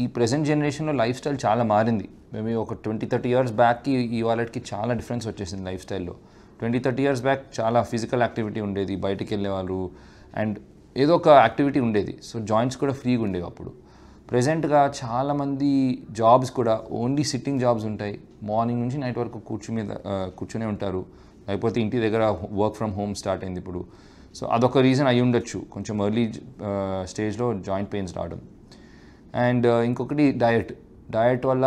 ఈ ప్రజెంట్ జనరేషన్లో life style చాలా మారింది మేము ఒక ట్వంటీ థర్టీ ఇయర్స్ బ్యాక్కి ఈ వాలెట్కి చాలా డిఫరెన్స్ వచ్చేసింది లైఫ్ స్టైల్లో ట్వంటీ థర్టీ ఇయర్స్ బ్యాక్ చాలా ఫిజికల్ యాక్టివిటీ ఉండేది బయటికి వెళ్ళేవాళ్ళు అండ్ ఏదో ఒక యాక్టివిటీ ఉండేది సో జాయింట్స్ కూడా ఫ్రీగా ఉండేవి అప్పుడు ప్రజెంట్గా చాలామంది జాబ్స్ కూడా ఓన్లీ సిట్టింగ్ జాబ్స్ ఉంటాయి మార్నింగ్ నుంచి నైట్ వరకు కూర్చు మీద కూర్చునే ఉంటారు లేకపోతే ఇంటి దగ్గర వర్క్ ఫ్రమ్ హోమ్ స్టార్ట్ అయింది ఇప్పుడు సో అదొక రీజన్ అయి ఉండొచ్చు కొంచెం ఎర్లీ స్టేజ్లో జాయింట్ పెయిన్స్ రావడం అండ్ uh, ఇంకొకటి డయట్ డయట్ వల్ల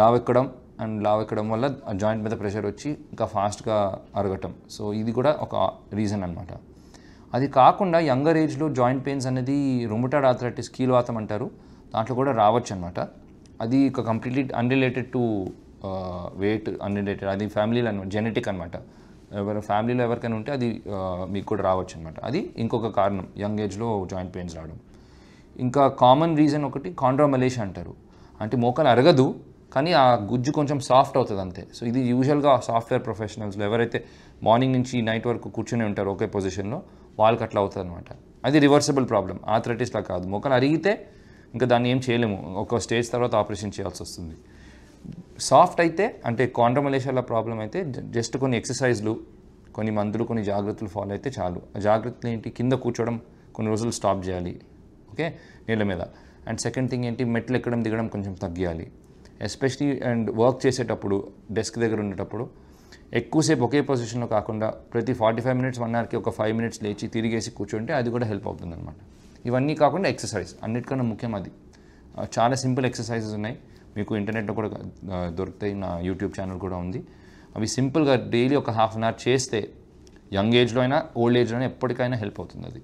లావ్ ఎక్కడం అండ్ లావ్ ఎక్కడం వల్ల జాయింట్ మీద ప్రెషర్ వచ్చి ఇంకా ఫాస్ట్గా అరగటం సో ఇది కూడా ఒక రీజన్ అనమాట అది కాకుండా యంగర్ ఏజ్లో జాయింట్ పెయిన్స్ అనేది రొమటాడ్ ఆథరైటిస్ కీలవాతం అంటారు దాంట్లో కూడా రావచ్చు అనమాట అది ఒక completely unrelated to weight unrelated అది ఫ్యామిలీలో అనమాట జెనెటిక్ అనమాట ఎవరు ఫ్యామిలీలో ఎవరికైనా ఉంటే అది uh, మీకు కూడా రావచ్చు అనమాట అది ఇంకొక కారణం యంగ్ ఏజ్లో జాయింట్ పెయిన్స్ రావడం ఇంకా కామన్ రీజన్ ఒకటి కాండ్రోమలేషియా అంటారు అంటే మోకాలు అరగదు కానీ ఆ గుజ్జు కొంచెం సాఫ్ట్ అవుతుంది అంతే సో ఇది యూజువల్గా సాఫ్ట్వేర్ ప్రొఫెషనల్స్లో ఎవరైతే మార్నింగ్ నుంచి నైట్ వరకు కూర్చొని ఉంటారు ఒకే పొజిషన్లో వాళ్ళకి అట్లా అవుతుంది అనమాట అది రివర్సబుల్ ప్రాబ్లం ఆథ్రటిస్లా కాదు మోకాలు అరిగితే ఇంకా దాన్ని ఏం చేయలేము ఒక స్టేజ్ తర్వాత ఆపరేషన్ చేయాల్సి వస్తుంది సాఫ్ట్ అయితే అంటే కాండ్రమలేషియాల ప్రాబ్లం అయితే జస్ట్ కొన్ని ఎక్సర్సైజ్లు కొన్ని మందులు కొన్ని జాగ్రత్తలు ఫాలో అయితే చాలు ఆ జాగ్రత్తలు ఏంటి కింద కూర్చోవడం కొన్ని రోజులు స్టాప్ చేయాలి ఓకే నీళ్ళ మీద అండ్ సెకండ్ థింగ్ ఏంటి మెట్లు ఎక్కడం దిగడం కొంచెం తగ్గియాలి ఎస్పెషలీ అండ్ వర్క్ చేసేటప్పుడు డెస్క్ దగ్గర ఉండేటప్పుడు ఎక్కువసేపు ఒకే పొజిషన్లో కాకుండా ప్రతి ఫార్టీ ఫైవ్ మినిట్స్ వన్ అవర్కి ఒక ఫైవ్ మినిట్స్ లేచి తిరిగేసి కూర్చుంటే అది కూడా హెల్ప్ అవుతుంది అనమాట ఇవన్నీ కాకుండా ఎక్సర్సైజ్ అన్నిటికన్నా ముఖ్యం అది చాలా సింపుల్ ఎక్సర్సైజెస్ ఉన్నాయి మీకు ఇంటర్నెట్లో కూడా దొరుకుతాయి నా యూట్యూబ్ ఛానల్ కూడా ఉంది అవి సింపుల్గా డైలీ ఒక హాఫ్ అన్ అవర్ చేస్తే యంగ్ ఏజ్లో అయినా ఓల్డ్ ఏజ్లో అయినా ఎప్పటికైనా హెల్ప్ అవుతుంది అది